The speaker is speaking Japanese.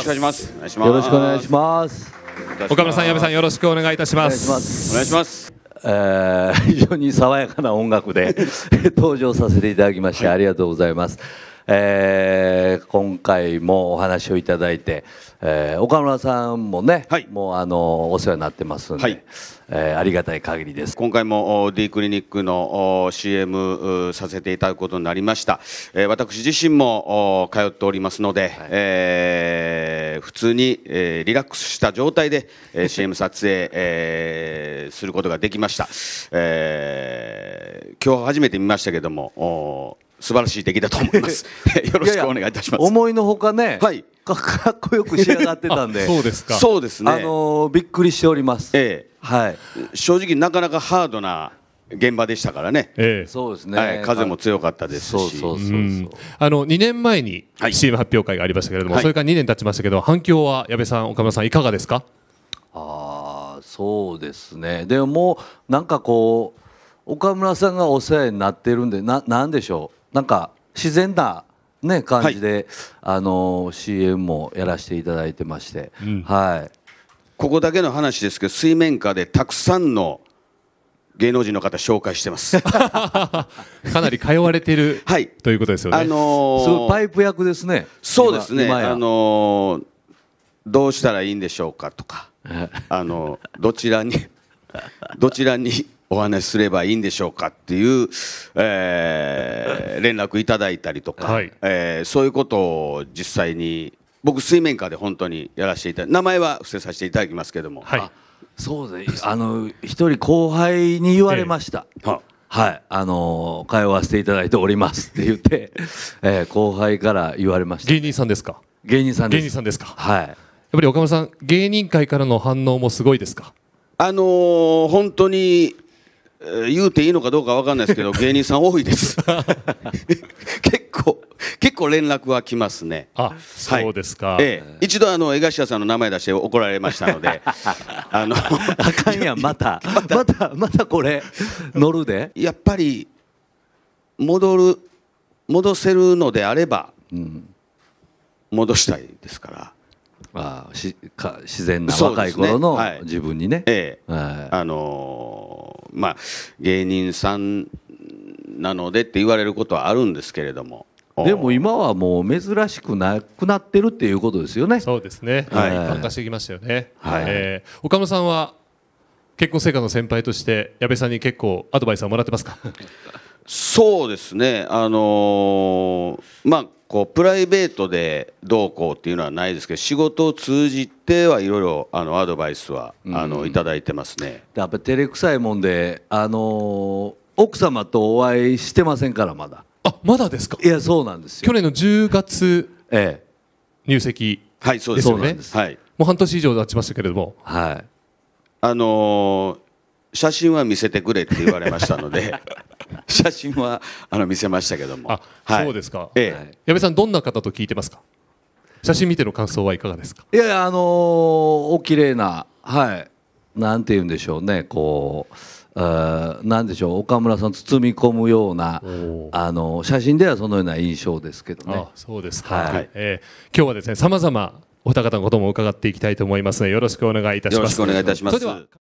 しくお願いします。よろしくお願いします。岡村さん、矢部さん、よろしくお願いいたします。お願いします。えー、非常に爽やかな音楽で登場させていただきまして、ありがとうございます。えー、今回もお話をいただいて、えー、岡村さんもね、はい、もうあのお世話になってますんで、はい、えー、ありがたい限りです今回も D クリニックの CM させていただくことになりました、えー、私自身も通っておりますので、はい、えー、普通に、えー、リラックスした状態で、えー、CM 撮影、えー、することができました、えー、今日初めて見ましたけども素晴らしい出来だと思います。よろしくお願いいたします。思いのほかね、はい、かっこよく仕上がってたんで、そうですか。そうですね。あのー、びっくりしております。ええ、はい。正直なかなかハードな現場でしたからね。ええ、そうですね、風も強かったですし。そうそうあの二年前に CM 発表会がありましたけれども、それから二年経ちましたけど、反響は矢部さん、岡村さんいかがですか。ああ、そうですね。でもなんかこう岡村さんがお世話になってるんで、ななんでしょう。なんか自然なね感じで、あの CM もやらせていただいてまして、はいここだけの話ですけど水面下でたくさんの芸能人の方紹介してます かなり通われてるはい、ということですよね、あのー、パイプ役ですねそうですね、あのー、どうしたらいいんでしょうかとか、あのー、どちらにどちらにお話しすればいいんでしょうかっていう、えー、連絡いただいたりとか、はい、えー、そういうことを実際に僕水面下で本当にやらせていただいて名前は伏せさせていただきますけども、はい、そうですあの一人後輩に言われました。えー、ははい、あのー、通わせていただいておりますって言って、えー、後輩から言われました、芸人さんですか芸人さん芸人さんですかはいやっぱり岡村さん芸人界からの反応もすごいですかあのー、本当にえ言うていいのかどうか分かんないですけど 芸人さん多いです 結構結構連絡は来ますねあそうですか、ええ、一度あの江頭さんの名前出して怒られましたので あのあかんやまたまたまたこれ乗るでやっぱり戻る戻せるのであれば、うん、戻したいですから。ああしか自然な若い頃の自分にね。ねはい、ええ、はい、あのーまあ、芸人さんなのでって言われることはあるんですけれども。でも今はもう珍しくなくなってるっていうことですよね。そうですね。はい、参加してきましたよね。はい、えー、岡村さんは結婚生活の先輩として矢部さんに結構アドバイスはもらってますか。そうですね、あのー、まあ、こうプライベートでどうこうっていうのはないですけど仕事を通じてはいろいろあのアドバイスは、うん、あのいただいてますねやっぱ照れくさいもんで、あのー、奥様とお会いしてませんからまだあまだですかいやそうなんですよ去年の10月、ええ、入籍はいそうですよねはい、もう半年以上経ちましたけれどもはいあのー、写真は見せてくれって言われましたので 写真はあの見せましたけどもあ、はい、そうですか、ええ、矢部さんどんな方と聞いてますか写真見ての感想はいかがですかいやあのー、お綺麗なはいなんて言うんでしょうねこうなんでしょう岡村さん包み込むようなあの写真ではそのような印象ですけどね。あそうですか、はい、えー、今日はですねさまざまお二方のことも伺っていきたいと思いますのでよろしくお願いいたします。よろしくお願いいたします。